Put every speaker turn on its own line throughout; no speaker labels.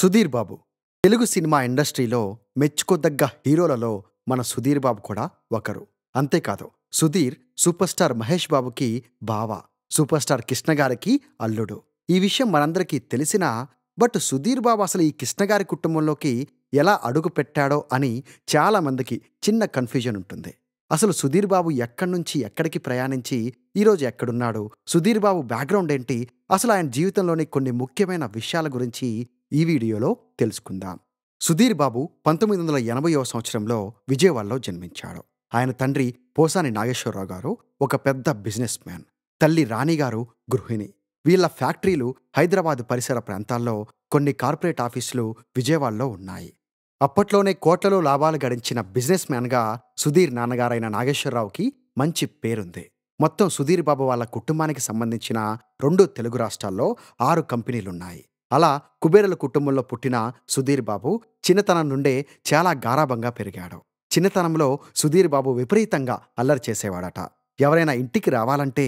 సుధీర్ బాబు Telugu cinema ఇండస్ట్రీలో మెచ్చుకోదగ్గ హీరోలలో మన సుధీర్ బాబు కూడా ఒకరు అంతేకాదు సుధీర్ సూపర్ స్టార్ మహేష్ బాబుకి బావ సూపర్ స్టార్ కృష్ణగారికి అల్లుడు ఈ విషయం మనందరికీ తెలిసినా బట్ సుధీర్ బాబు అసలు ఈ కృష్ణగారి కుటుంబంలోకి ఎలా అడుగు పెట్టాడో అని చాలామందికి చిన్న కన్ఫ్యూజన్ ఉంటుంది అసలు సుధీర్ బాబు ఎక్కడి నుంచి ఎక్కడికి ప్రయాణించి ఈరోజు ఎక్కడున్నాడు సుధీర్ బాబు బ్యాక్గ్రౌండ్ ఏంటి అసలు ఆయన జీవితంలోని కొన్ని ముఖ్యమైన విషయాల గురించి ఈ వీడియోలో తెలుసుకుందాం సుధీర్ బాబు పంతొమ్మిది వందల ఎనభైవ సంవత్సరంలో విజయవాడలో జన్మించాడు ఆయన తండ్రి పోసాని నాగేశ్వరరావు గారు ఒక పెద్ద బిజినెస్ మ్యాన్ తల్లి రాణి గారు గృహిణి వీళ్ళ ఫ్యాక్టరీలు హైదరాబాద్ పరిసర ప్రాంతాల్లో కొన్ని కార్పొరేట్ ఆఫీసులు విజయవాడలో ఉన్నాయి అప్పట్లోనే కోట్లలో లాభాలు గడించిన బిజినెస్ మ్యాన్గా సుధీర్ నాన్నగారైన నాగేశ్వరరావుకి మంచి పేరుంది మొత్తం సుధీర్ బాబు వాళ్ళ కుటుంబానికి సంబంధించిన రెండు తెలుగు రాష్ట్రాల్లో ఆరు కంపెనీలున్నాయి అలా కుబేరుల కుటుంబంలో పుట్టిన సుధీర్ బాబు చిన్నతనం నుండే చాలా గారాభంగా పెరిగాడు చిన్నతనంలో సుధీర్ బాబు విపరీతంగా అల్లరి చేసేవాడట ఎవరైనా ఇంటికి రావాలంటే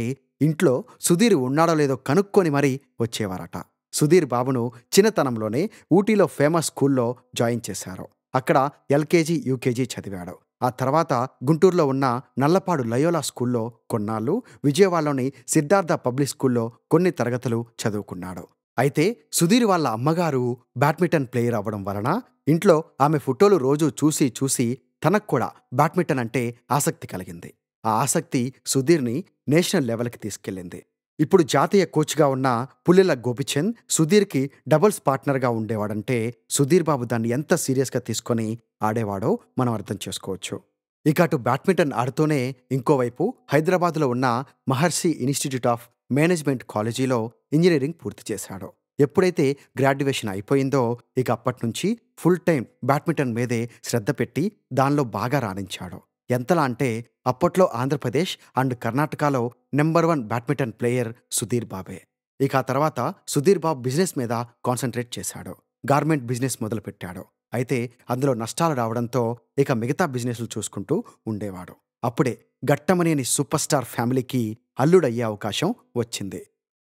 ఇంట్లో సుధీర్ ఉన్నాడో లేదో కనుక్కొని మరీ వచ్చేవారట సుధీర్ బాబును చిన్నతనంలోనే ఊటీలో ఫేమస్ స్కూల్లో జాయిన్ చేశారు అక్కడ ఎల్కేజీ యూకేజీ చదివాడు ఆ తర్వాత గుంటూరులో ఉన్న నల్లపాడు లయోలా స్కూల్లో కొన్నాళ్ళు విజయవాడలోని సిద్ధార్థ పబ్లిక్ స్కూల్లో కొన్ని తరగతులు చదువుకున్నాడు అయితే సుధీర్ వాళ్ళ అమ్మగారు బ్యాడ్మింటన్ ప్లేయర్ అవ్వడం వలన ఇంట్లో ఆమె ఫోటోలు రోజు చూసి చూసి తనకు కూడా బ్యాడ్మింటన్ అంటే ఆసక్తి కలిగింది ఆ ఆసక్తి సుధీర్ని నేషనల్ లెవెల్కి తీసుకెళ్లింది ఇప్పుడు జాతీయ కోచ్గా ఉన్న పుల్లెల గోపిచంద్ సుధీర్కి డబుల్స్ పార్ట్నర్గా ఉండేవాడంటే సుధీర్ బాబు దాన్ని ఎంత సీరియస్గా తీసుకొని ఆడేవాడో మనం అర్థం చేసుకోవచ్చు ఇక అటు బ్యాడ్మింటన్ ఆడుతూనే ఇంకోవైపు హైదరాబాద్లో ఉన్న మహర్షి ఇన్స్టిట్యూట్ ఆఫ్ మేనేజ్మెంట్ కాలేజీలో ఇంజనీరింగ్ పూర్తి చేశాడు ఎప్పుడైతే గ్రాడ్యుయేషన్ అయిపోయిందో ఇక అప్పటి నుంచి ఫుల్ టైం బ్యాడ్మింటన్ మీదే శ్రద్ధ పెట్టి దానిలో బాగా రాణించాడు ఎంతలా అంటే అప్పట్లో ఆంధ్రప్రదేశ్ అండ్ కర్ణాటకలో number one badminton player Sudhir బాబే ఇక ఆ తర్వాత సుధీర్ బాబు బిజినెస్ మీద కాన్సన్ట్రేట్ చేశాడు గార్మెంట్ బిజినెస్ మొదలుపెట్టాడు అయితే అందులో నష్టాలు రావడంతో ఇక మిగతా బిజినెస్లు చూసుకుంటూ ఉండేవాడు అప్పుడే గట్టమనేని సూపర్ స్టార్ ఫ్యామిలీకి అల్లుడయ్యే అవకాశం వచ్చింది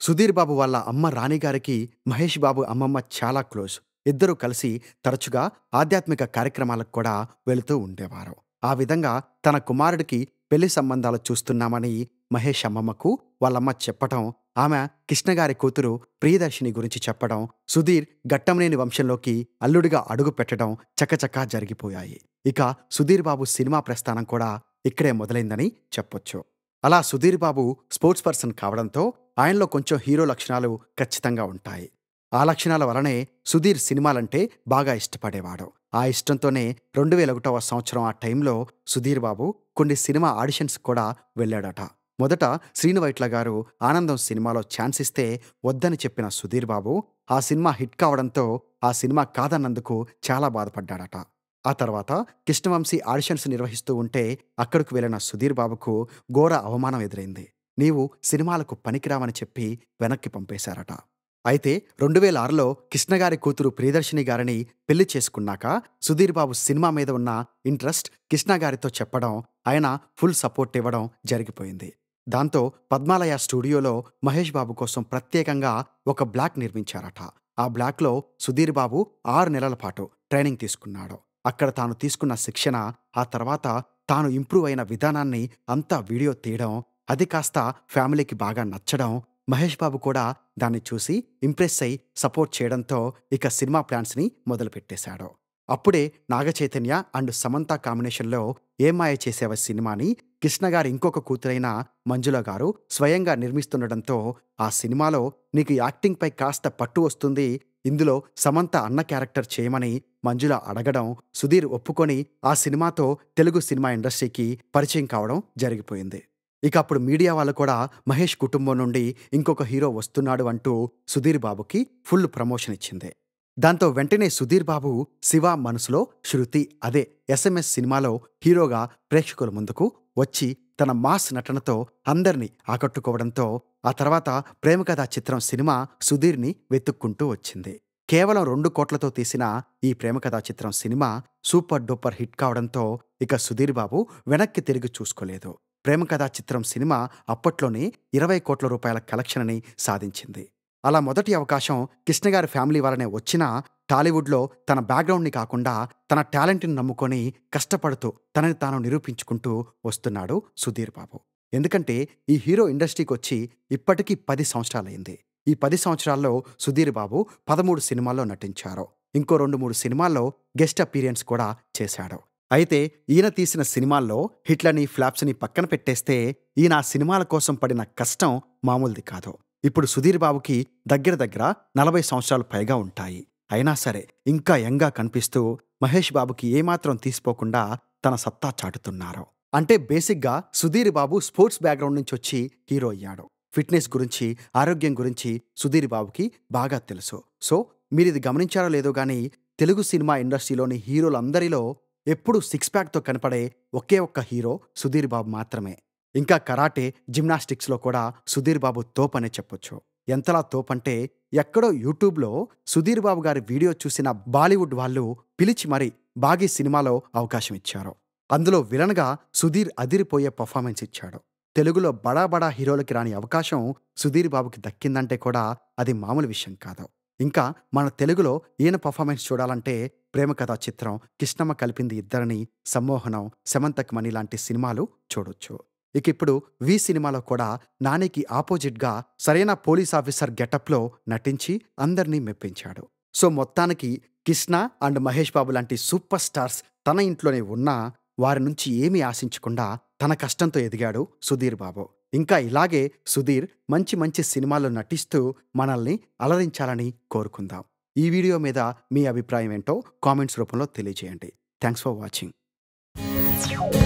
సుధీర్ బాబు వాళ్ళ అమ్మ రాణిగారికి మహేష్ బాబు అమ్మమ్మ చాలా క్లోజ్ ఇద్దరూ కలిసి తరచుగా ఆధ్యాత్మిక కార్యక్రమాలకు కూడా వెళుతూ ఉండేవారు ఆ విధంగా తన కుమారుడికి పెళ్లి సంబంధాలు చూస్తున్నామని మహేష్ అమ్మమ్మకు వాళ్ళమ్మ చెప్పటం ఆమె కృష్ణగారి కూతురు ప్రియదర్శిని గురించి చెప్పడం సుధీర్ గట్టంనేని వంశంలోకి అల్లుడిగా అడుగు పెట్టడం చకచకా జరిగిపోయాయి ఇక సుధీర్ బాబు సినిమా ప్రస్థానం కూడా ఇక్కడే మొదలైందని చెప్పొచ్చు అలా సుధీర్ బాబు స్పోర్ట్స్ పర్సన్ కావడంతో ఆయనలో కొంచెం హీరో లక్షణాలు ఖచ్చితంగా ఉంటాయి ఆ లక్షణాల వలనే సుధీర్ సినిమాలంటే బాగా ఇష్టపడేవాడు ఆ ఇష్టంతోనే రెండు వేల ఒకటవ సంవత్సరం ఆ టైంలో సుధీర్ బాబు కొన్ని సినిమా ఆడిషన్స్ కూడా వెళ్ళాడట మొదట శ్రీనువైట్ల గారు ఆనందం సినిమాలో ఛాన్స్ ఇస్తే వద్దని చెప్పిన సుధీర్ బాబు ఆ సినిమా హిట్ కావడంతో ఆ సినిమా కాదన్నందుకు చాలా బాధపడ్డాడట ఆ తర్వాత కృష్ణవంశీ ఆడిషన్స్ నిర్వహిస్తూ ఉంటే అక్కడికి వెళ్ళిన సుధీర్ బాబుకు ఘోర అవమానం ఎదురైంది నీవు సినిమాలకు పనికిరావని చెప్పి వెనక్కి పంపేశారట అయితే రెండు వేల ఆరులో కృష్ణగారి కూతురు ప్రియదర్శిని గారిని పెళ్లి చేసుకున్నాక సుధీర్బాబు సినిమా మీద ఉన్న ఇంట్రెస్ట్ కృష్ణగారితో చెప్పడం ఆయన ఫుల్ సపోర్ట్ ఇవ్వడం జరిగిపోయింది దాంతో పద్మాలయ స్టూడియోలో మహేష్ బాబు కోసం ప్రత్యేకంగా ఒక బ్లాక్ నిర్మించారట ఆ బ్లాక్లో సుధీర్ బాబు ఆరు నెలల పాటు ట్రైనింగ్ తీసుకున్నాడు అక్కడ తాను తీసుకున్న శిక్షణ ఆ తర్వాత తాను ఇంప్రూవ్ అయిన విధానాన్ని అంతా వీడియో తీయడం అది కాస్త ఫ్యామిలీకి బాగా నచ్చడం మహేష్ బాబు కూడా దాన్ని చూసి ఇంప్రెస్ అయి సపోర్ట్ చేయడంతో ఇక సినిమా ప్లాన్స్ని మొదలుపెట్టేశాడు అప్పుడే నాగచైతన్య అండ్ సమంత కాంబినేషన్లో ఏమాయ చేసేవ సినిమాని కృష్ణ గారి ఇంకొక కూతురైన మంజుల గారు స్వయంగా నిర్మిస్తుండడంతో ఆ సినిమాలో నీకు యాక్టింగ్పై కాస్త పట్టు వస్తుంది ఇందులో సమంత అన్న క్యారెక్టర్ చేయమని మంజుల అడగడం సుధీర్ ఒప్పుకొని ఆ సినిమాతో తెలుగు సినిమా ఇండస్ట్రీకి పరిచయం కావడం జరిగిపోయింది ఇక అప్పుడు మీడియా వాళ్ళు కూడా మహేష్ కుటుంబం నుండి ఇంకొక హీరో వస్తున్నాడు అంటూ సుధీర్ బాబుకి ఫుల్ ప్రమోషన్ ఇచ్చింది దాంతో వెంటనే సుధీర్ బాబు శివ మనసులో శృతి అదే ఎస్ఎంఎస్ సినిమాలో హీరోగా ప్రేక్షకుల ముందుకు వచ్చి తన మాస్ నటనతో అందరినీ ఆకట్టుకోవడంతో ఆ తర్వాత ప్రేమకథ చిత్రం సినిమా సుధీర్ని వెతుక్కుంటూ వచ్చింది కేవలం రెండు కోట్లతో తీసిన ఈ ప్రేమకథా చిత్రం సినిమా సూపర్ డూపర్ హిట్ కావడంతో ఇక సుధీర్ బాబు వెనక్కి తిరిగి చూసుకోలేదు ప్రేమ కథా చిత్రం సినిమా అప్పట్లోనే ఇరవై కోట్ల రూపాయల కలెక్షన్ని సాధించింది అలా మొదటి అవకాశం కృష్ణగారి ఫ్యామిలీ వలనే వచ్చినా టాలీవుడ్లో తన బ్యాక్గ్రౌండ్ని కాకుండా తన టాలెంట్ని నమ్ముకొని కష్టపడుతూ తనని తాను నిరూపించుకుంటూ వస్తున్నాడు సుధీర్ బాబు ఎందుకంటే ఈ హీరో ఇండస్ట్రీకి వచ్చి ఇప్పటికీ పది సంవత్సరాలైంది ఈ పది సంవత్సరాల్లో సుధీర్ బాబు పదమూడు సినిమాల్లో నటించారు ఇంకో రెండు మూడు సినిమాల్లో గెస్ట్ అపీరియన్స్ కూడా చేశాడు అయితే ఈయన తీసిన సినిమాల్లో హిట్లని ఫ్లాప్స్ని పక్కన పెట్టేస్తే ఈయన సినిమాల కోసం పడిన కష్టం మామూలుది కాదు ఇప్పుడు సుధీర్ బాబుకి దగ్గర దగ్గర నలభై సంవత్సరాలు పైగా ఉంటాయి అయినా సరే ఇంకా యంగా కనిపిస్తూ మహేష్ బాబుకి ఏమాత్రం తీసిపోకుండా తన సత్తా చాటుతున్నారు అంటే బేసిక్గా సుధీర్ బాబు స్పోర్ట్స్ బ్యాక్గ్రౌండ్ నుంచి వచ్చి హీరో అయ్యాడు ఫిట్నెస్ గురించి ఆరోగ్యం గురించి సుధీర్ బాబుకి బాగా తెలుసు సో మీరిది గమనించారో లేదో గానీ తెలుగు సినిమా ఇండస్ట్రీలోని హీరోలందరిలో ఎప్పుడు సిక్స్ ప్యాక్తో కనపడే ఒకే ఒక్క హీరో సుధీర్ బాబు మాత్రమే ఇంకా కరాటే జిమ్నాస్టిక్స్లో కూడా సుధీర్ బాబు తోపనే చెప్పొచ్చు ఎంతలా తోపంటే ఎక్కడో యూట్యూబ్లో సుధీర్ బాబు గారి వీడియో చూసిన బాలీవుడ్ వాళ్ళు పిలిచి మరీ బాగీ సినిమాలో అవకాశం ఇచ్చారు అందులో విలన్గా సుధీర్ అదిరిపోయే పర్ఫార్మెన్స్ ఇచ్చాడు తెలుగులో బడా బడా హీరోలకి రాని అవకాశం సుధీర్ బాబుకి దక్కిందంటే కూడా అది మామూలు విషయం కాదు ఇంకా మన తెలుగులో ఈయన పర్ఫార్మెన్స్ చూడాలంటే ప్రేమ కథా చిత్రం కృష్ణమ్మ కలిపింది ఇద్దరిని సమ్మోహనం మణి లాంటి సినిమాలు చూడొచ్చు ఇక ఇప్పుడు వి సినిమాలో కూడా నానికి ఆపోజిట్గా సరైన పోలీస్ ఆఫీసర్ గెటప్లో నటించి అందరినీ మెప్పించాడు సో మొత్తానికి కృష్ణ అండ్ మహేష్ బాబు లాంటి సూపర్ స్టార్స్ తన ఇంట్లోనే ఉన్నా వారి నుంచి ఏమీ ఆశించకుండా తన కష్టంతో ఎదిగాడు సుధీర్ బాబు ఇంకా ఇలాగే సుధీర్ మంచి మంచి సినిమాల్లో నటిస్తూ మనల్ని అలరించాలని కోరుకుందాం ఈ వీడియో మీద మీ అభిప్రాయం ఏంటో కామెంట్స్ రూపంలో తెలియజేయండి థ్యాంక్స్ ఫర్ వాచింగ్